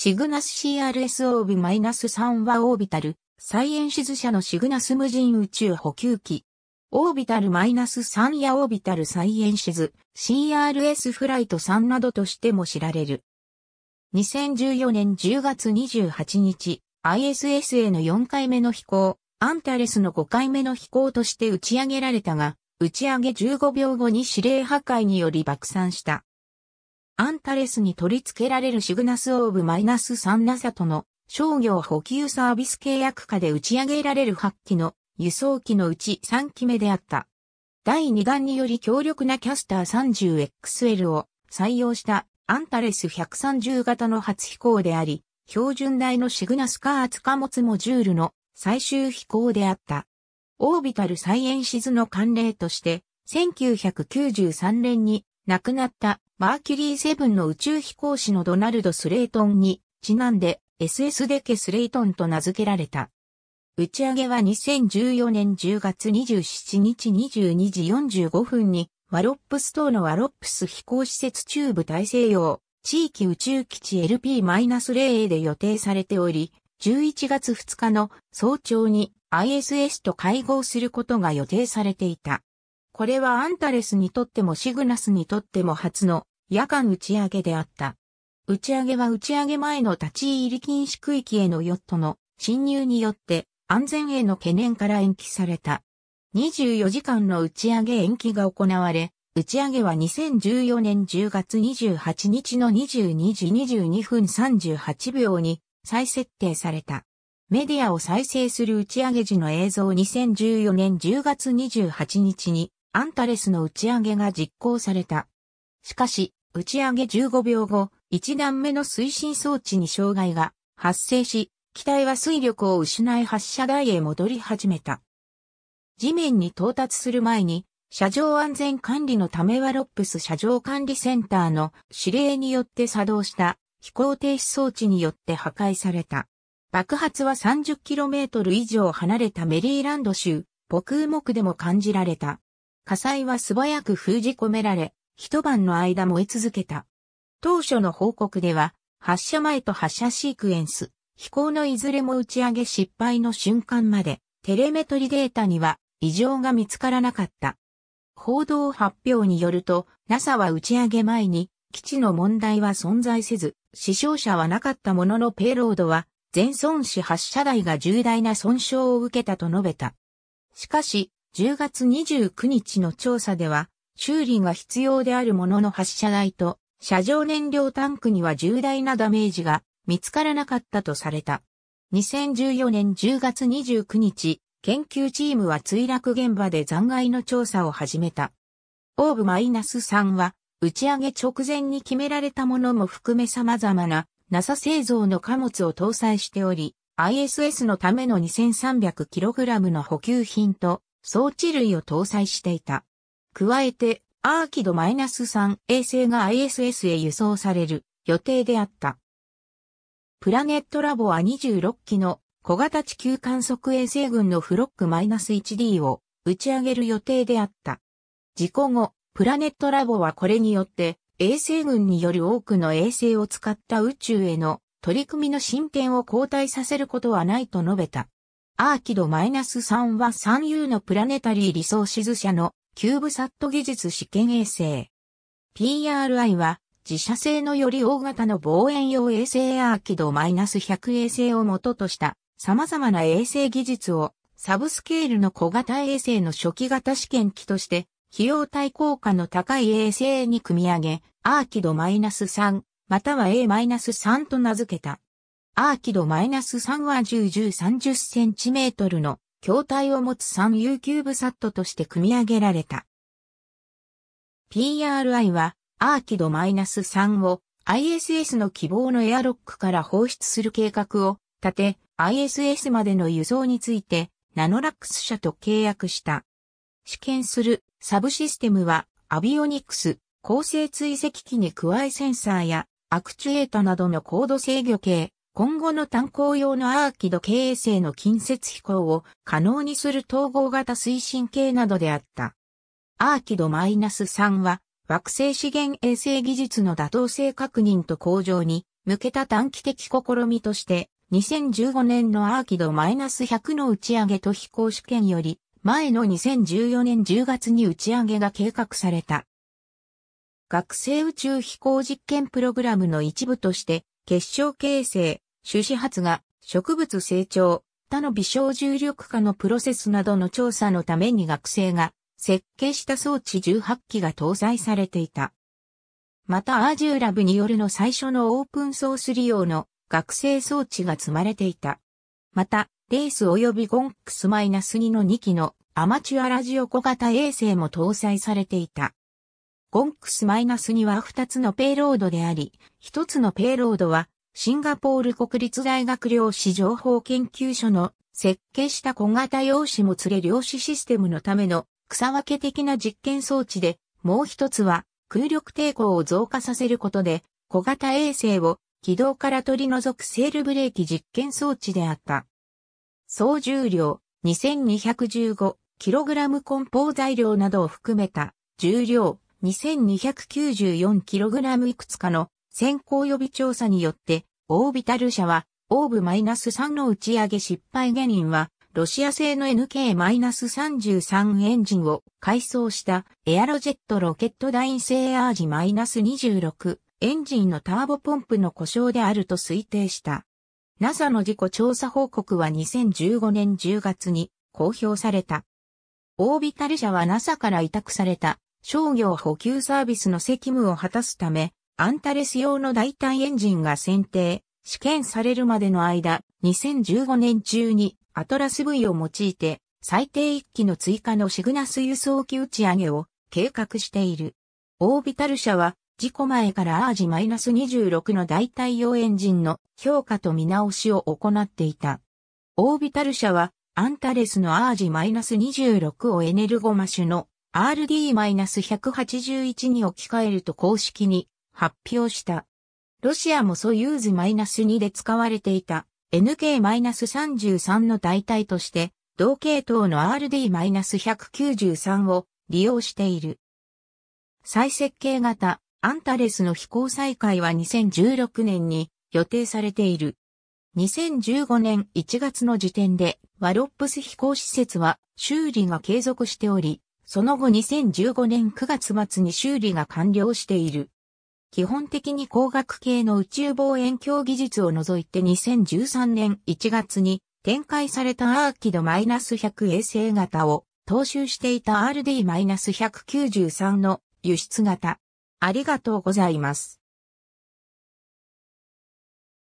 シグナス CRS オービ -3 はオービタル、サイエンシズ社のシグナス無人宇宙補給機。オービタル -3 やオービタルサイエンシズ、CRS フライト3などとしても知られる。2014年10月28日、ISS への4回目の飛行、アンタレスの5回目の飛行として打ち上げられたが、打ち上げ15秒後に指令破壊により爆散した。アンタレスに取り付けられるシグナスオーブ -3 ナサとの商業補給サービス契約下で打ち上げられる8機の輸送機のうち3機目であった。第2弾により強力なキャスター 30XL を採用したアンタレス130型の初飛行であり、標準台のシグナスカーツ貨物モジュールの最終飛行であった。オービタルサイエンシズの慣例として、1993年に亡くなったマーキュリー7の宇宙飛行士のドナルド・スレイトンに、ちなんで SS デケ・スレイトンと名付けられた。打ち上げは2014年10月27日22時45分に、ワロップス島のワロップス飛行施設中部大西洋地域宇宙基地 LP-0A で予定されており、11月2日の早朝に ISS と会合することが予定されていた。これはアンタレスにとってもシグナスにとっても初の夜間打ち上げであった。打ち上げは打ち上げ前の立ち入り禁止区域へのヨットの侵入によって安全への懸念から延期された。24時間の打ち上げ延期が行われ、打ち上げは2014年10月28日の22時22分38秒に再設定された。メディアを再生する打ち上げ時の映像2014年10月28日にアンタレスの打ち上げが実行された。しかし、打ち上げ15秒後、1段目の推進装置に障害が発生し、機体は水力を失い発射台へ戻り始めた。地面に到達する前に、車上安全管理のためはロップス車上管理センターの指令によって作動した飛行停止装置によって破壊された。爆発は 30km 以上離れたメリーランド州、北雨目でも感じられた。火災は素早く封じ込められ、一晩の間燃え続けた。当初の報告では、発射前と発射シークエンス、飛行のいずれも打ち上げ失敗の瞬間まで、テレメトリデータには異常が見つからなかった。報道発表によると、NASA は打ち上げ前に、基地の問題は存在せず、死傷者はなかったもののペイロードは、全損死発射台が重大な損傷を受けたと述べた。しかし、10月29日の調査では、修理が必要であるものの発射台と、車上燃料タンクには重大なダメージが見つからなかったとされた。2014年10月29日、研究チームは墜落現場で残骸の調査を始めた。オーブ -3 は、打ち上げ直前に決められたものも含め様々な NASA 製造の貨物を搭載しており、ISS のための 2300kg の補給品と装置類を搭載していた。加えて、アーキド -3 衛星が ISS へ輸送される予定であった。プラネットラボは26機の小型地球観測衛星群のフロック -1D を打ち上げる予定であった。事故後、プラネットラボはこれによって衛星群による多くの衛星を使った宇宙への取り組みの進展を後退させることはないと述べた。アーキド -3 は 3U のプラネタリーリソーシズ社のキューブサット技術試験衛星。PRI は自社製のより大型の望遠用衛星アーキド -100 衛星を元とした様々な衛星技術をサブスケールの小型衛星の初期型試験機として費用対効果の高い衛星に組み上げ、アーキド -3 または A-3 と名付けた。アーキドマイナス -3 は10、10、30トルの筐体を持つ 3U キューブサットとして組み上げられた。PRI は、アーキドマイナス -3 を ISS の希望のエアロックから放出する計画を立て、ISS までの輸送について、ナノラックス社と契約した。試験するサブシステムは、アビオニクス、構成追跡機に加えセンサーや、アクチュエータなどの高度制御系、今後の炭鉱用のアーキド営性の近接飛行を可能にする統合型推進系などであった。アーキド -3 は惑星資源衛星技術の妥当性確認と向上に向けた短期的試みとして2015年のアーキド -100 の打ち上げと飛行試験より前の2014年10月に打ち上げが計画された。学生宇宙飛行実験プログラムの一部として結晶形成、種子発芽、植物成長、他の微小重力化のプロセスなどの調査のために学生が設計した装置18機が搭載されていた。またアージューラブによるの最初のオープンソース利用の学生装置が積まれていた。また、レース及びゴンクス -2 の2機のアマチュアラジオ小型衛星も搭載されていた。ゴンクス -2 は2つのペイロードであり、1つのペイロードはシンガポール国立大学量子情報研究所の設計した小型用子もつれ量子システムのための草分け的な実験装置で、もう一つは空力抵抗を増加させることで小型衛星を軌道から取り除くセールブレーキ実験装置であった。総重量 2215kg 梱包材料などを含めた重量 2294kg いくつかの先行予備調査によってオービタル社は、オーブ -3 の打ち上げ失敗原因は、ロシア製の NK-33 エンジンを改装したエアロジェットロケットイン製アージ -26 エンジンのターボポンプの故障であると推定した。NASA の事故調査報告は2015年10月に公表された。オービタル社は NASA から委託された商業補給サービスの責務を果たすため、アンタレス用の代替エンジンが選定、試験されるまでの間、2015年中にアトラス V を用いて最低1機の追加のシグナス輸送機打ち上げを計画している。オービタル社は事故前からアージ -26 の代替用エンジンの評価と見直しを行っていた。オービタル社はアンタレスのアージ -26 をエネルゴマシュの RD-181 に置き換えると公式に発表した。ロシアもソユーズ -2 で使われていた NK-33 の代替として、同系統の RD-193 を利用している。再設計型アンタレスの飛行再開は2016年に予定されている。2015年1月の時点でワロップス飛行施設は修理が継続しており、その後2015年9月末に修理が完了している。基本的に光学系の宇宙望遠鏡技術を除いて2013年1月に展開されたアーキド -100 衛星型を踏襲していた RD-193 の輸出型。ありがとうございます。